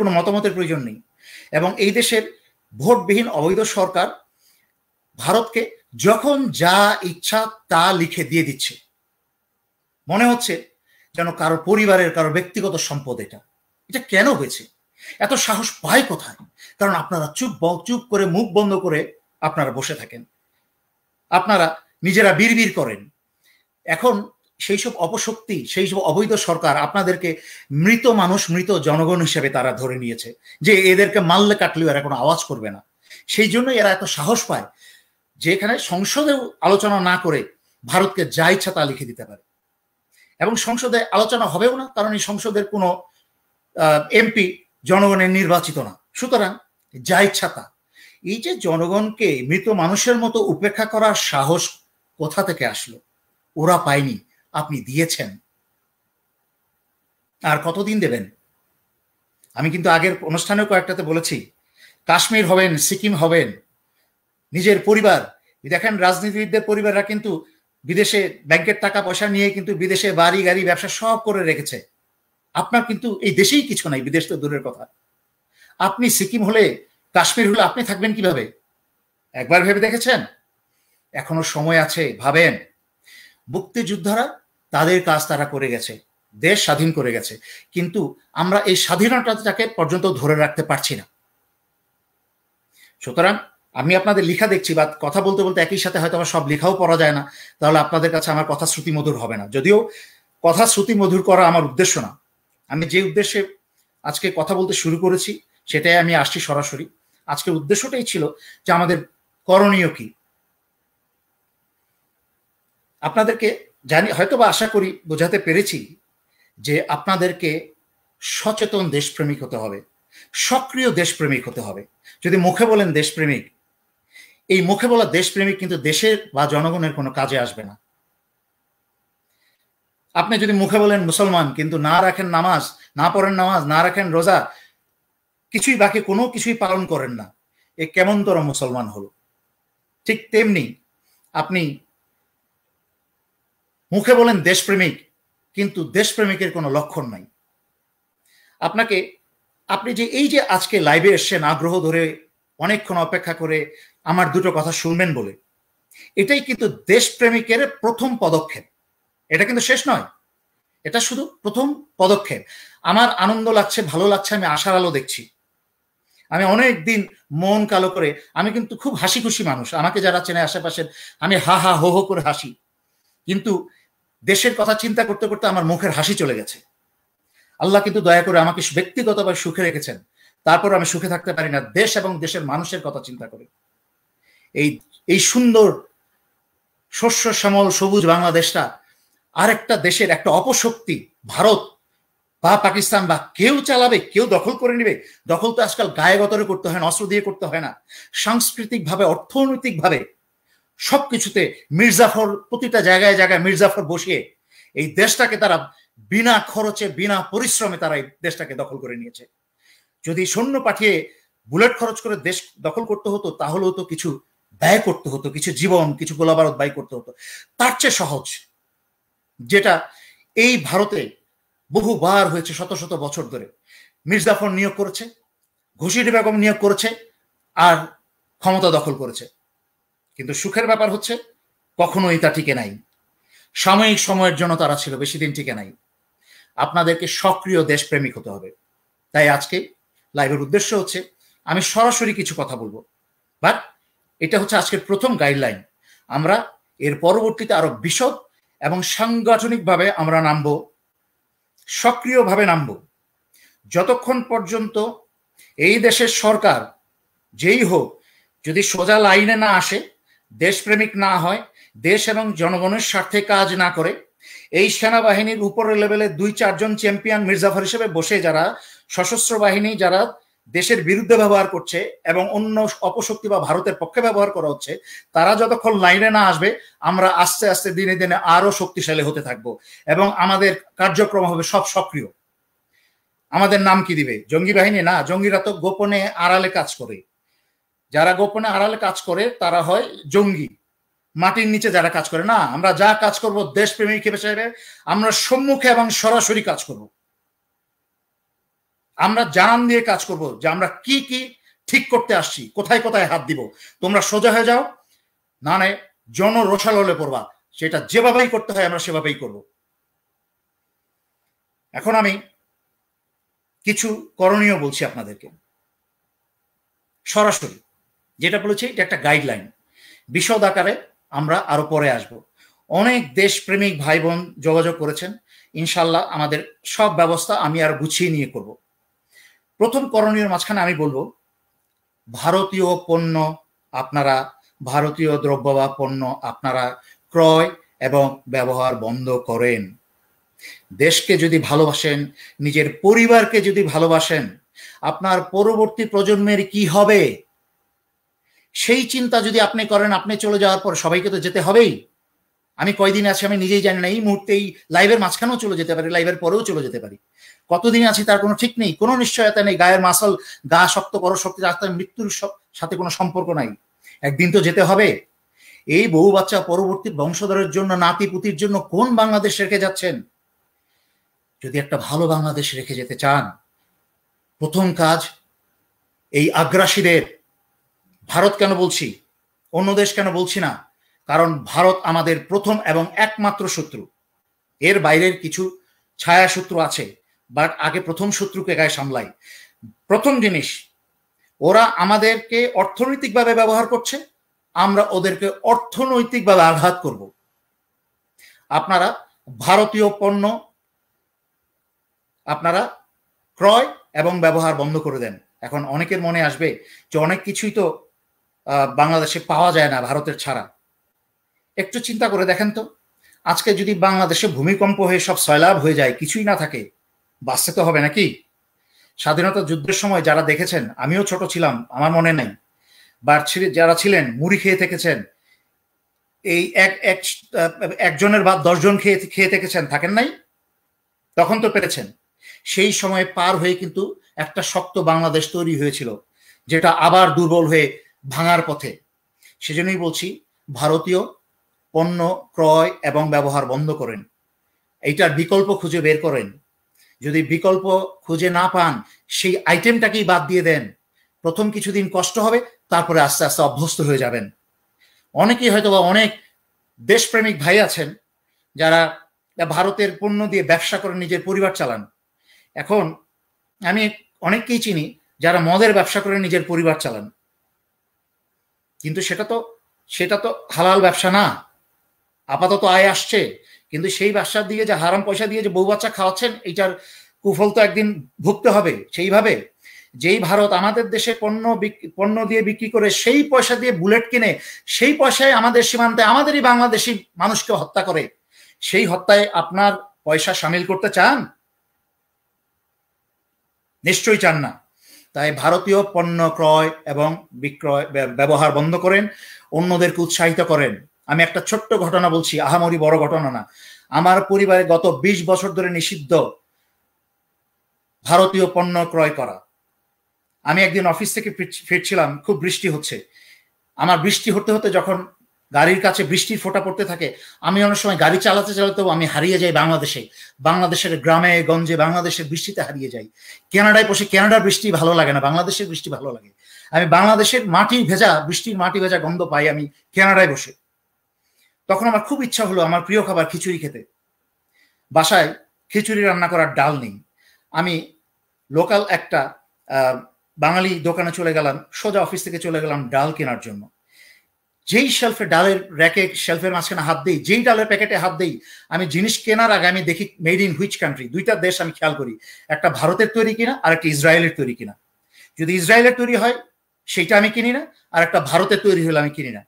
কোনো মতামতের প্রয়োজন নেই এবং এই দেশের ভোটবিহীন অবৈধ সরকার ভারতকে যখন যা ইচ্ছা তা লিখে দিয়ে দিচ্ছে মনে হচ্ছে যেন কারো পরিবারের কারো ব্যক্তিগত সম্পদ এটা এটা কেন হয়েছে এত সাহস পায় কোথায় কারণ আপনারা চুপ চুপ করে মুখ বন্ধ করে আপনারা বসে থাকেন আপনারা নিজেরা বিড়বিড় করেন এখন সেই সব অপশক্তি সেই সব অবৈধ সরকার আপনাদেরকে মৃত মানুষ মৃত জনগণ হিসেবে তারা ধরে নিয়েছে যে এদেরকে মারলে কাটলেও এরা কোনো আওয়াজ করবে না সেই জন্যই এরা এত সাহস পায় যে এখানে সংসদে আলোচনা না করে ভারতকে যা ইচ্ছা তা লিখে দিতে পারে এবং সংসদে আলোচনা হবেও না কারণ এই সংসদের কোনো এমপি জনগণের নির্বাচিত না সুতরাং যা ইচ্ছা তা এই যে জনগণকে মৃত মানুষের মতো উপেক্ষা করার সাহস কোথা থেকে আসলো ওরা পায়নি আপনি দিয়েছেন আর কতদিন দেবেন আমি কিন্তু আগের অনুষ্ঠানেও কয়েকটাতে বলেছি কাশ্মীর হবেন সিকিম হবেন নিজের পরিবার দেখেন রাজনীতিবিদদের পরিবাররা কিন্তু বিদেশে ব্যাংকের টাকা পয়সা নিয়ে কিন্তু বিদেশে বাড়ি গাড়ি ব্যবসা সব করে রেখেছে আপনার কিন্তু এই দেশেই কিছু নাই বিদেশ তো দূরের কথা আপনি সিকিম হলে কাশ্মীর হলে আপনি থাকবেন কিভাবে একবার ভেবে দেখেছেন এখনো সময় আছে ভাবেন মুক্তিযোদ্ধারা তাদের কাজ তারা করে গেছে দেশ স্বাধীন করে গেছে কিন্তু আমরা এই স্বাধীনতাটাকে পর্যন্ত ধরে রাখতে পারছি না সুতরাং আমি আপনাদের লেখা দেখছি বা কথা বলতে বলতে একই সাথে হয়তো আমার সব লেখাও পড়া যায় না তাহলে আপনাদের কাছে আমার কথা শ্রুতি মধুর হবে না যদিও কথা শ্রুতি মধুর করা আমার উদ্দেশ্য না আমি যে উদ্দেশ্যে আজকে কথা বলতে শুরু করেছি সেটাই আমি আসছি সরাসরি আজকের উদ্দেশ্যটাই ছিল যে আমাদের করণীয় কি আপনাদেরকে জানি হয়তো বা আশা করি বোঝাতে পেরেছি যে আপনাদেরকে সচেতন দেশপ্রেমিক হতে হবে সক্রিয় দেশপ্রেমিক হতে হবে যদি মুখে বলেন দেশপ্রেমিক এই মুখে বলা দেশপ্রেমিক কিন্তু দেশের বা জনগণের কোনো কাজে আসবে না আপনি যদি মুখে বলেন মুসলমান কিন্তু না রাখেন নামাজ না পড়েন নামাজ না রাখেন রোজা কিছুই বাকি কোনো কিছুই পালন করেন না এ কেমন তোরা মুসলমান হলো ঠিক তেমনি আপনি মুখে বলেন দেশপ্রেমিক কিন্তু দেশপ্রেমিকের কোনো লক্ষণ নাই আপনাকে আপনি যে এই যে আজকে লাইভে এসছেন আগ্রহ ধরে অনেকক্ষণ অপেক্ষা করে আমার দুটো কথা শুনবেন বলে এটাই কিন্তু দেশপ্রেমিকের প্রথম পদক্ষেপ এটা কিন্তু শেষ নয় এটা শুধু প্রথম পদক্ষেপ আমার আনন্দ লাগছে ভালো লাগছে আমি আশার আলো দেখছি আমি অনেক দিন মন কালো করে আমি কিন্তু খুব হাসি খুশি মানুষ আমাকে যারা চেনে আশেপাশে আমি হা হা হো হো করে হাসি কিন্তু দেশের কথা চিন্তা করতে করতে আমার মুখের হাসি চলে গেছে আল্লাহ কিন্তু দয়া করে আমাকে ব্যক্তিগতভাবে সুখে রেখেছেন তারপর আমি সুখে থাকতে পারি না দেশ এবং দেশের মানুষের কথা চিন্তা করে এই এই সুন্দর শস্য শ্যামল সবুজ বাংলাদেশটা আরেকটা দেশের একটা অপশক্তি ভারত বা পাকিস্তান বা কেউ চালাবে কেউ দখল করে নেবে দখল তো আজকাল গায়ে গতরে করতে হয় না অস্ত্র দিয়ে করতে হয় না সাংস্কৃতিকভাবে অর্থনৈতিকভাবে সব কিছুতে মির্জাফর প্রতিটা জায়গায় জায়গায় মির্জাফর বসিয়ে এই দেশটাকে তারা বিনা খরচে বিনা পরিশ্রমে তারা এই দেশটাকে দখল করে নিয়েছে যদি সৈন্য পাঠিয়ে বুলেট খরচ করে দেশ দখল করতে হতো তাহলেও তো কিছু ব্যয় করতে হতো কিছু জীবন কিছু গোলাবারত ব্যয় করতে হতো তার চেয়ে সহজ যেটা এই ভারতে বহুবার হয়েছে শত শত বছর ধরে মির্জাফর নিয়োগ করেছে ঘুষিটি বেগম নিয়োগ করেছে আর ক্ষমতা দখল করেছে কিন্তু সুখের ব্যাপার হচ্ছে কখনোই তা টিকে নাই সাময়িক সময়ের জন্য তারা ছিল বেশি দিন টিকে নাই আপনাদেরকে সক্রিয় দেশপ্রেমিক হতে হবে তাই আজকে লাইভের উদ্দেশ্য হচ্ছে আমি সরাসরি কিছু কথা বলবো বাট এটা হচ্ছে আজকের প্রথম গাইডলাইন আমরা এর পরবর্তীতে আরো বিশদ এবং সাংগঠনিকভাবে আমরা নামব সক্রিয়ভাবে নামব যতক্ষণ পর্যন্ত এই দেশের সরকার যেই হোক যদি সোজা লাইনে না আসে দেশপ্রেমিক না হয় দেশ এবং জনগণের স্বার্থে কাজ না করে এই সেনাবাহিনীর উপরের লেভেলে দুই চারজন চ্যাম্পিয়ন মির্জাফর হিসেবে বসে যারা সশস্ত্র বাহিনী যারা দেশের বিরুদ্ধে ব্যবহার করছে এবং অন্য অপশক্তি বা ভারতের পক্ষে ব্যবহার করা হচ্ছে তারা যতক্ষণ লাইনে না আসবে আমরা আস্তে আস্তে দিনে দিনে আরো শক্তিশালী হতে থাকব এবং আমাদের কার্যক্রম হবে সব সক্রিয় আমাদের নাম কি দিবে জঙ্গি বাহিনী না জঙ্গিরা তো গোপনে আড়ালে কাজ করে যারা গোপনে আড়ালে কাজ করে তারা হয় জঙ্গি মাটির নিচে যারা কাজ করে না আমরা যা কাজ করব দেশপ্রেমিক হিসেবে আমরা সম্মুখে এবং সরাসরি কাজ করব আমরা জানান দিয়ে কাজ করব যে আমরা কি কি ঠিক করতে আসছি কোথায় কোথায় হাত দিব তোমরা সোজা হয়ে যাও না নে জন রোশাল হলে পড়বা সেটা যেভাবেই করতে হয় আমরা সেভাবেই করব এখন আমি কিছু করণীয় বলছি আপনাদেরকে সরাসরি যেটা বলেছি এটা একটা গাইডলাইন বিশদ আকারে আমরা আরো পরে আসব অনেক দেশপ্রেমিক ভাই বোন যোগাযোগ করেছেন ইনশাল্লাহ আমাদের সব ব্যবস্থা আমি আর গুছিয়ে নিয়ে করব প্রথম করণীয় মাঝখানে আমি বলবো ভারতীয় পণ্য আপনারা ভারতীয় দ্রব্য বা পণ্য আপনারা ক্রয় এবং ব্যবহার বন্ধ করেন দেশকে যদি ভালোবাসেন নিজের পরিবারকে যদি ভালোবাসেন আপনার পরবর্তী প্রজন্মের কি হবে সেই চিন্তা যদি আপনি করেন আপনি চলে যাওয়ার পর সবাইকে তো যেতে হবেই আমি কয়দিন আছি আমি নিজেই জানি না এই মুহূর্তে এই লাইভের মাঝখানেও চলে যেতে পারি লাইভের পরেও চলে যেতে পারি কতদিন আছি তার কোনো ঠিক নেই কোনো নিশ্চয়তা নেই গায়ের মাসল গা শক্ত বড় শক্তি রাস্তায় মৃত্যুর সাথে কোনো সম্পর্ক নাই একদিন তো যেতে হবে এই বহু বাচ্চা পরবর্তী বংশধরের জন্য নাতি পুতির জন্য কোন বাংলাদেশ রেখে যাচ্ছেন যদি একটা ভালো বাংলাদেশ রেখে যেতে চান প্রথম কাজ এই আগ্রাসীদের ভারত কেন বলছি অন্য দেশ কেন বলছি না কারণ ভারত আমাদের প্রথম এবং একমাত্র শত্রু এর বাইরের কিছু ছায়া শত্রু আছে বাট আগে প্রথম শত্রুকে গায়ে সামলাই প্রথম জিনিস ওরা আমাদেরকে অর্থনৈতিকভাবে ব্যবহার করছে আমরা ওদেরকে অর্থনৈতিকভাবে আঘাত করব আপনারা ভারতীয় পণ্য আপনারা ক্রয় এবং ব্যবহার বন্ধ করে দেন এখন অনেকের মনে আসবে যে অনেক কিছুই তো বাংলাদেশে পাওয়া যায় না ভারতের ছাড়া একটু চিন্তা করে দেখেন তো আজকে যদি বাংলাদেশে ভূমিকম্প হয়ে সব সয়লাভ হয়ে যায় কিছুই না থাকে বাঁচতে তো হবে নাকি স্বাধীনতা যুদ্ধের সময় যারা দেখেছেন আমিও ছোট ছিলাম আমার মনে নেই বার যারা ছিলেন মুড়ি খেয়ে থেকেছেন এই এক এক একজনের বা দশজন খেয়ে খেয়ে থেকেছেন থাকেন নাই তখন তো পেরেছেন সেই সময় পার হয়ে কিন্তু একটা শক্ত বাংলাদেশ তৈরি হয়েছিল যেটা আবার দুর্বল হয়ে ভাঙার পথে সেজন্যই বলছি ভারতীয় পণ্য ক্রয় এবং ব্যবহার বন্ধ করেন এইটার বিকল্প খুঁজে বের করেন যদি বিকল্প খুঁজে না পান সেই আইটেমটাকেই বাদ দিয়ে দেন প্রথম কিছুদিন কষ্ট হবে তারপরে আস্তে আস্তে অভ্যস্ত হয়ে যাবেন অনেকেই হয়তো বা অনেক দেশপ্রেমিক ভাই আছেন যারা ভারতের পণ্য দিয়ে ব্যবসা করে নিজের পরিবার চালান এখন আমি অনেককেই চিনি যারা মদের ব্যবসা করে নিজের পরিবার চালান কিন্তু সেটা তো সেটা তো হালাল ব্যবসা না আপাতত আয় আসছে কিন্তু সেই ব্যবসার দিয়ে যে হারাম পয়সা দিয়ে যে বউ বাচ্চা খাওয়াচ্ছেন এইটার কুফল তো একদিন ভুগতে হবে সেইভাবে যেই ভারত আমাদের দেশে পণ্য পণ্য দিয়ে বিক্রি করে সেই পয়সা দিয়ে বুলেট কিনে সেই পয়সায় আমাদের সীমান্তে আমাদেরই বাংলাদেশি মানুষকে হত্যা করে সেই হত্যায় আপনার পয়সা সামিল করতে চান নিশ্চয়ই চান না তাই ভারতীয় পণ্য ক্রয় এবং বিক্রয় ব্যবহার বন্ধ করেন অন্যদেরকে উৎসাহিত করেন আমি একটা ছোট্ট ঘটনা বলছি আহামরি বড় ঘটনা না আমার পরিবারে গত ২০ বছর ধরে নিষিদ্ধ ভারতীয় পণ্য ক্রয় করা আমি একদিন অফিস থেকে ফিরছিলাম খুব বৃষ্টি হচ্ছে আমার বৃষ্টি হতে হতে যখন গাড়ির কাছে বৃষ্টির ফোঁটা পড়তে থাকে আমি অনেক সময় গাড়ি চালাতে চালাতেও আমি হারিয়ে যাই বাংলাদেশে বাংলাদেশের গ্রামে গঞ্জে বাংলাদেশের বৃষ্টিতে হারিয়ে যাই কানাডায় বসে কানাডার বৃষ্টি ভালো লাগে না বাংলাদেশের বৃষ্টি ভালো লাগে আমি বাংলাদেশের মাটি ভেজা বৃষ্টির মাটি ভেজা গন্ধ পাই আমি কেনাডায় বসে তখন আমার খুব ইচ্ছা হলো আমার প্রিয় খাবার খিচুড়ি খেতে বাসায় খিচুড়ি রান্না করার ডাল নেই আমি লোকাল একটা বাঙালি দোকানে চলে গেলাম সোজা অফিস থেকে চলে গেলাম ডাল কেনার জন্য যেই শেলফে ডালের র্যাকে শেলফের মাঝখানে হাত দিই যেই ডালের প্যাকেটে হাত দিই আমি জিনিস কেনার আগে আমি দেখি মেড ইন হুইচ কান্ট্রি দুইটা দেশ আমি খেয়াল করি একটা ভারতের তৈরি কিনা আর একটা ইসরায়েলের তৈরি কিনা যদি ইসরায়েলের তৈরি হয় সেইটা আমি কিনি না আর একটা ভারতের তৈরি হলে আমি কিনি না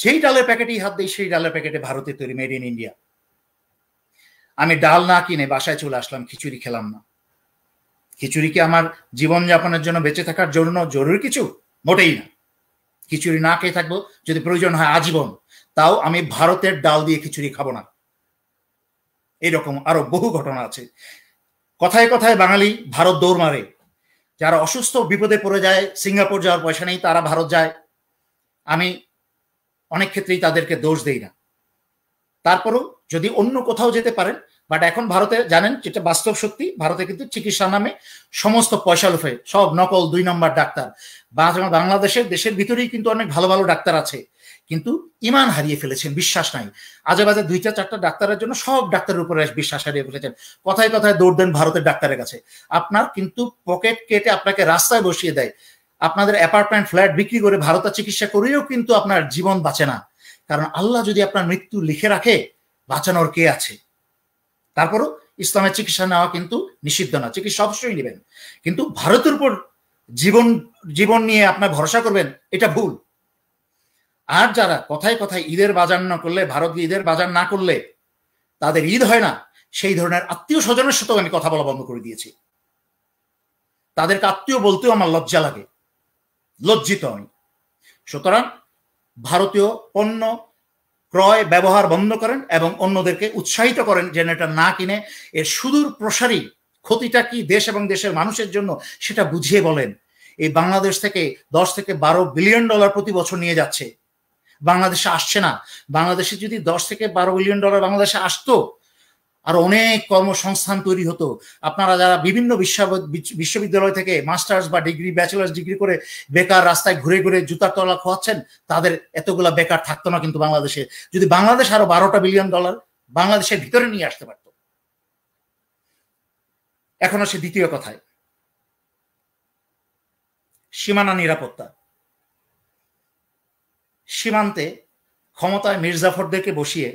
যেই ডালের প্যাকেটেই হাত দিই সেই ডালের প্যাকেটে ভারতের তৈরি মেড ইন ইন্ডিয়া আমি ডাল না কিনে বাসায় চলে আসলাম খিচুড়ি খেলাম না খিচুড়ি কি আমার জীবনযাপনের জন্য বেঁচে থাকার জন্য জরুরি কিছু মোটেই না খিচুড়ি না খেয়ে থাকবো যদি প্রয়োজন হয় আজীবন তাও আমি ভারতের ডাল দিয়ে খিচুড়ি খাবো না এরকম আরো বহু ঘটনা আছে কথায় কথায় বাঙালি ভারত দৌড় মারে যারা অসুস্থ বিপদে পড়ে যায় সিঙ্গাপুর যাওয়ার পয়সা নেই তারা ভারত যায় আমি অনেক ক্ষেত্রেই তাদেরকে দোষ দেই না তারপরও যদি অন্য কোথাও যেতে পারেন বাট এখন ভারতে জানেন যেটা বাস্তব সত্যি ভারতে কিন্তু চিকিৎসা নামে সমস্ত পয়সা লুফে সব নকল দুই নম্বর ডাক্তার বাংলাদেশের দেশের ভিতরেই কিন্তু অনেক ভালো ভালো ডাক্তার আছে কিন্তু ইমান হারিয়ে ফেলেছেন বিশ্বাস নাই আজে বাজে দুইটা চারটা ডাক্তারের জন্য সব ডাক্তারের উপরে বিশ্বাস হারিয়ে ফেলেছেন কথায় কথায় দৌড় দেন ভারতের ডাক্তারের কাছে আপনার কিন্তু পকেট কেটে আপনাকে রাস্তায় বসিয়ে দেয় আপনাদের অ্যাপার্টমেন্ট ফ্ল্যাট বিক্রি করে ভারতে চিকিৎসা করেও কিন্তু আপনার জীবন বাঁচে না কারণ আল্লাহ যদি আপনার মৃত্যু লিখে রাখে বাঁচানোর কে আছে তারপরও ইসলামের চিকিৎসা নেওয়া কিন্তু নিষিদ্ধ না চিকিৎসা অবশ্যই নেবেন কিন্তু ভারতের উপর জীবন জীবন নিয়ে আপনার ভরসা করবেন এটা ভুল আর যারা কথায় কথায় ঈদের বাজার না করলে ভারত ঈদের বাজার না করলে তাদের ঈদ হয় না সেই ধরনের আত্মীয় স্বজনের সাথেও আমি কথা বলা বন্ধ করে দিয়েছি তাদেরকে আত্মীয় বলতেও আমার লজ্জা লাগে লজ্জিত আমি সুতরাং ভারতীয় পণ্য ক্রয় ব্যবহার বন্ধ করেন এবং অন্যদেরকে উৎসাহিত করেন যেন এটা না কিনে এর সুদূর প্রসারী ক্ষতিটা কি দেশ এবং দেশের মানুষের জন্য সেটা বুঝিয়ে বলেন এই বাংলাদেশ থেকে দশ থেকে বারো বিলিয়ন ডলার প্রতি বছর নিয়ে যাচ্ছে বাংলাদেশে আসছে না বাংলাদেশে যদি দশ থেকে বারো বিলিয়ন ডলার বাংলাদেশে আসতো আর অনেক কর্মসংস্থান তৈরি হতো আপনারা যারা বিভিন্ন বিশ্ববিদ্যালয় থেকে মাস্টার্স বা ডিগ্রি ব্যাচেলার্স ডিগ্রি করে বেকার রাস্তায় ঘুরে ঘুরে জুতার তলা খোয়াচ্ছেন তাদের এতগুলা বেকার থাকতো না কিন্তু বাংলাদেশে যদি বাংলাদেশ আরো বারোটা বিলিয়ন ডলার বাংলাদেশের ভিতরে নিয়ে আসতে পারত এখন আসে দ্বিতীয় কথায় সীমানা নিরাপত্তা সীমান্তে ক্ষমতায় মির্জাফরদেরকে বসিয়ে